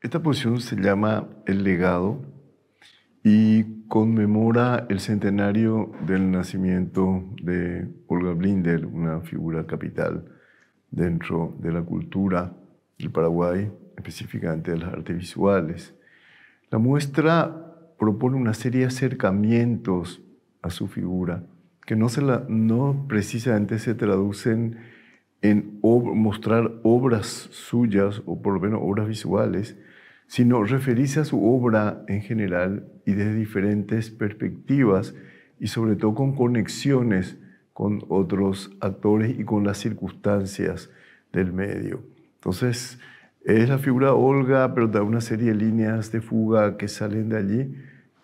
Esta posición se llama El legado y conmemora el centenario del nacimiento de Olga Blinder, una figura capital dentro de la cultura del Paraguay, específicamente de las artes visuales. La muestra propone una serie de acercamientos a su figura que no, precisamente se traducen en mostrar obras suyas o por lo menos obras visuales, sino referirse a su obra en general y desde diferentes perspectivas y sobre todo con conexiones con otros actores y con las circunstancias del medio. Entonces, es la figura Olga, pero da una serie de líneas de fuga que salen de allí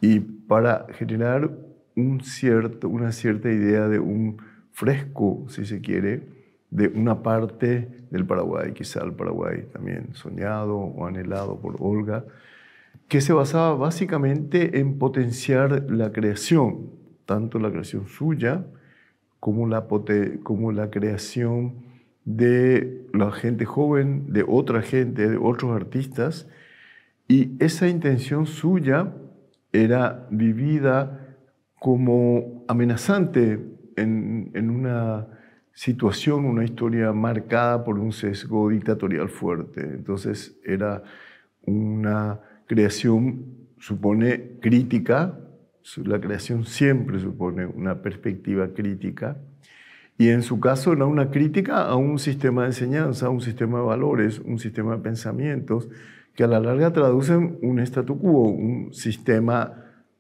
y para generar un cierto, una cierta idea de un fresco, si se quiere, de una parte del Paraguay, quizá el Paraguay también soñado o anhelado por Olga, que se basaba básicamente en potenciar la creación, tanto la creación suya como la, como la creación de la gente joven, de otra gente, de otros artistas, y esa intención suya era vivida como amenazante en, en una situación, una historia marcada por un sesgo dictatorial fuerte. Entonces era una creación, supone, crítica, la creación siempre supone una perspectiva crítica, y en su caso era una crítica a un sistema de enseñanza, a un sistema de valores, un sistema de pensamientos, que a la larga traducen un statu quo, un sistema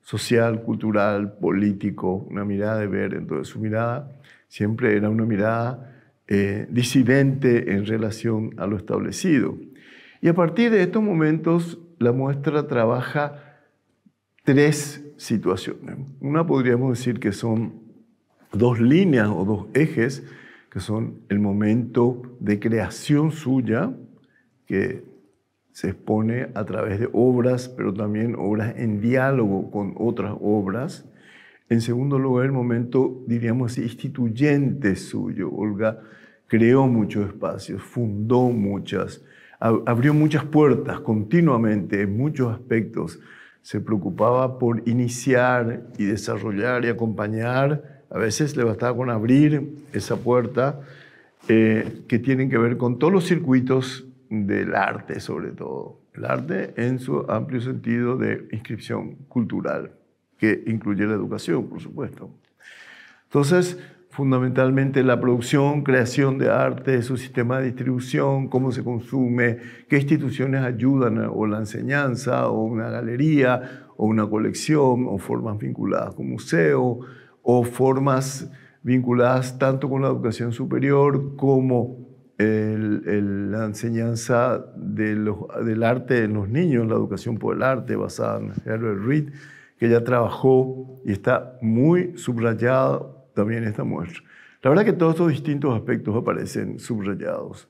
social, cultural, político, una mirada de ver. Entonces su mirada Siempre era una mirada eh, disidente en relación a lo establecido. Y a partir de estos momentos, la muestra trabaja tres situaciones. Una podríamos decir que son dos líneas o dos ejes, que son el momento de creación suya, que se expone a través de obras, pero también obras en diálogo con otras obras, en segundo lugar, el momento, diríamos instituyente suyo. Olga creó muchos espacios, fundó muchas, abrió muchas puertas continuamente en muchos aspectos. Se preocupaba por iniciar y desarrollar y acompañar. A veces le bastaba con abrir esa puerta eh, que tienen que ver con todos los circuitos del arte, sobre todo. El arte en su amplio sentido de inscripción cultural que incluye la educación, por supuesto. Entonces, fundamentalmente la producción, creación de arte, su sistema de distribución, cómo se consume, qué instituciones ayudan, o la enseñanza, o una galería, o una colección, o formas vinculadas con museo, o formas vinculadas tanto con la educación superior como la enseñanza de del arte en los niños, la educación por el arte basada en Herbert Reed que ella trabajó y está muy subrayado también esta muestra. La verdad que todos estos distintos aspectos aparecen subrayados,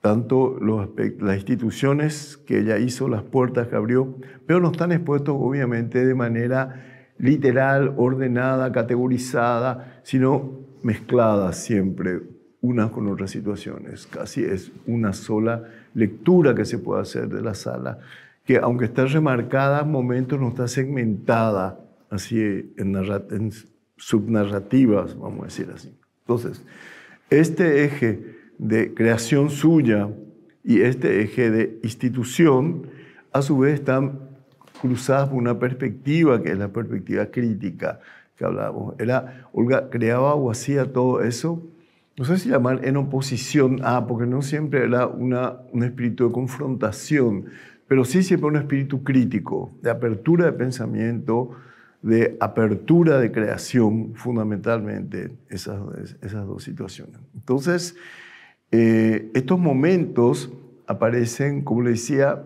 tanto los las instituciones que ella hizo, las puertas que abrió, pero no están expuestos obviamente de manera literal, ordenada, categorizada, sino mezcladas siempre unas con otras situaciones. Casi es una sola lectura que se puede hacer de la sala que aunque está remarcada, momentos no está segmentada así en, subnarrativas, vamos a decir así. Entonces, este eje de creación suya y este eje de institución, a su vez están cruzadas por una perspectiva que es la perspectiva crítica que hablábamos. Era, Olga creaba o hacía todo eso, no sé si llamar en oposición ah, porque no siempre era una, un espíritu de confrontación, pero sí siempre un espíritu crítico, de apertura de pensamiento, de apertura de creación, fundamentalmente, esas, esas dos situaciones. Entonces, eh, estos momentos aparecen, como le decía,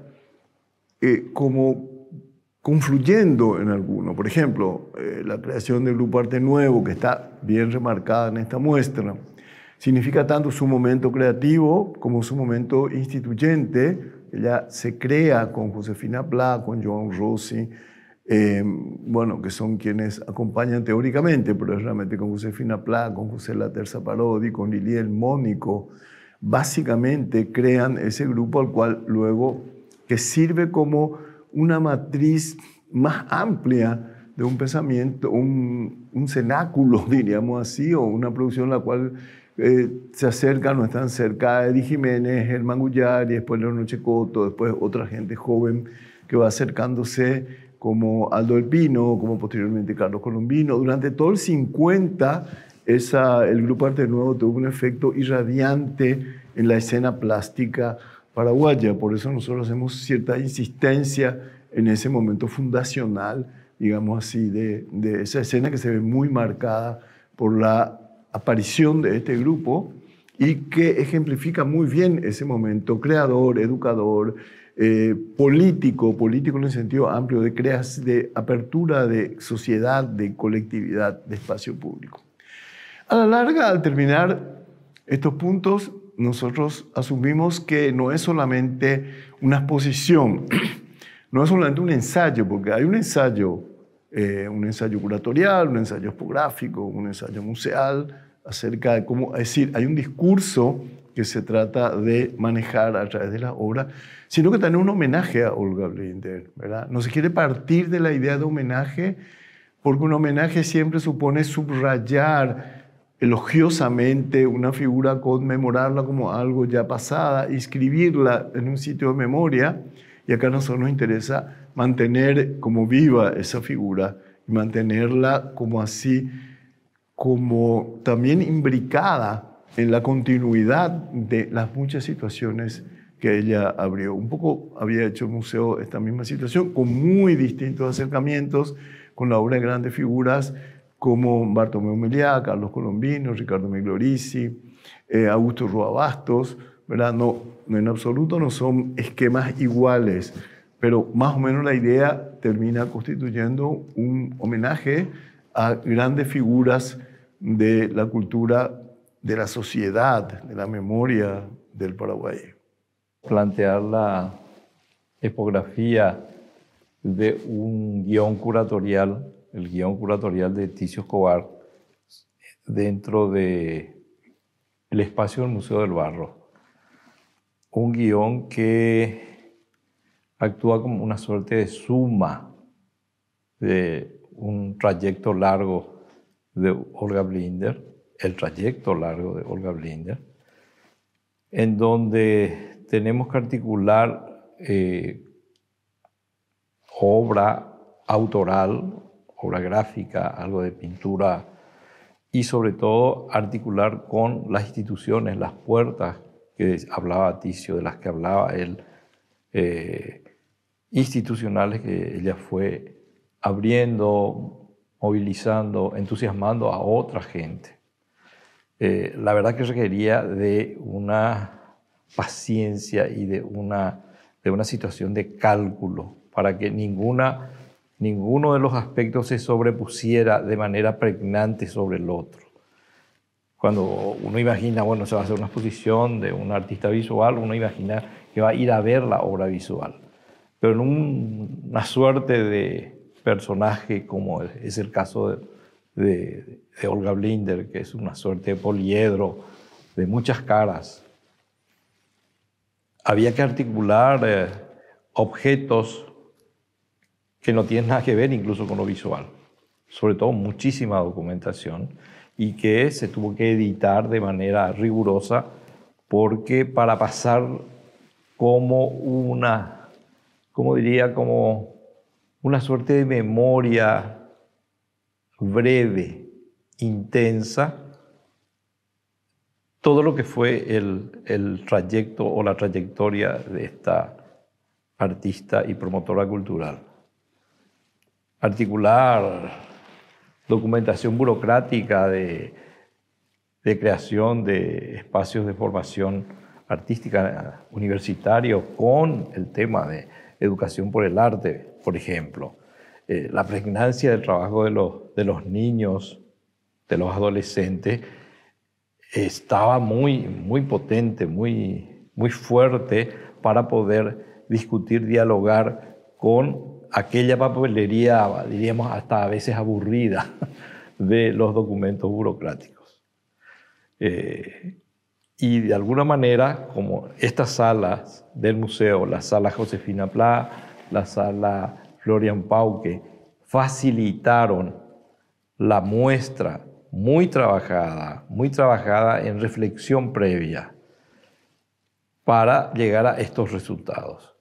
eh, como confluyendo en alguno. Por ejemplo, eh, la creación del Grupo Arte Nuevo, que está bien remarcada en esta muestra, significa tanto su momento creativo como su momento instituyente, ella se crea con Josefina Pla, con Joan Rossi, em, bueno, que son quienes acompañan teóricamente, pero realmente con Josefina Pla, con José La Terza Parodi, con Liliel Mónico. Básicamente crean ese grupo al cual luego, que sirve como una matriz más amplia de un pensamiento, un, cenáculo, diríamos así, o una producción la cual eh, se acercan no están cerca de Jiménez, Germán y después Leonor Checoto, después otra gente joven que va acercándose como Aldo El Pino, como posteriormente Carlos Colombino. Durante todo el 50, el Grupo Arte Nuevo tuvo un efecto irradiante en la escena plástica paraguaya. Por eso nosotros hacemos cierta insistencia en ese momento fundacional, digamos así, de esa escena que se ve muy marcada por la aparición de este grupo y que ejemplifica muy bien ese momento creador, educador, eh, político, político en el sentido amplio de, de apertura de sociedad, de colectividad, de espacio público. A la larga, al terminar estos puntos, nosotros asumimos que no es solamente una exposición, no es solamente un ensayo, porque hay un ensayo eh, un ensayo curatorial, un ensayo expográfico, un ensayo museal, acerca de cómo, es decir, hay un discurso que se trata de manejar a través de la obra, sino que también un homenaje a Olga Blinder, ¿verdad? No se quiere partir de la idea de homenaje, porque un homenaje siempre supone subrayar elogiosamente una figura, conmemorarla como algo ya pasada, inscribirla en un sitio de memoria, y acá a nosotros nos interesa mantener como viva esa figura y mantenerla como así, como también imbricada en la continuidad de las muchas situaciones que ella abrió. Un poco había hecho el museo esta misma situación, con muy distintos acercamientos, con la obra de grandes figuras como Bartomeu Meliá, Carlos Colombino, Ricardo Meglorici, eh, Augusto Ruabastos, ¿verdad? No, en absoluto no son esquemas iguales, pero más o menos la idea termina constituyendo un homenaje a grandes figuras de la cultura, de la sociedad, de la memoria del Paraguay. Plantear la epografía de un guión curatorial, el guión curatorial de Ticio Escobar, dentro del espacio del Museo del Barro. Un guión que actúa como una suerte de suma de un trayecto largo de Olga Blinder, el trayecto largo de Olga Blinder, en donde tenemos que articular eh, obra autoral, obra gráfica, algo de pintura, y sobre todo articular con las instituciones, las puertas que hablaba Ticio, de las que hablaba él, eh, institucionales que ella fue abriendo, movilizando, entusiasmando a otra gente. Eh, la verdad que requería de una paciencia y de una, de una situación de cálculo para que ninguna, ninguno de los aspectos se sobrepusiera de manera pregnante sobre el otro. Cuando uno imagina, bueno, se va a hacer una exposición de un artista visual, uno imagina que va a ir a ver la obra visual pero en una suerte de personaje como es el caso de, Olga Blinder, que es una suerte de poliedro, de muchas caras. Había que articular eh, objetos que no tienen nada que ver incluso con lo visual, sobre todo muchísima documentación y que se tuvo que editar de manera rigurosa porque para pasar como una como diría, como una suerte de memoria breve, intensa, todo lo que fue el, trayecto o la trayectoria de esta artista y promotora cultural. Articular documentación burocrática de, de creación de espacios de formación artística universitario con el tema de educación por el arte, por ejemplo, eh, la pregnancia del trabajo de los, de los niños, de los adolescentes, estaba muy, muy potente, muy, muy fuerte para poder discutir, dialogar con aquella papelería, diríamos hasta a veces aburrida, de los documentos burocráticos. Eh, y de alguna manera, como estas salas del museo, la sala Josefina Pla, la sala Florian Pauque, facilitaron la muestra muy trabajada, muy trabajada en reflexión previa para llegar a estos resultados.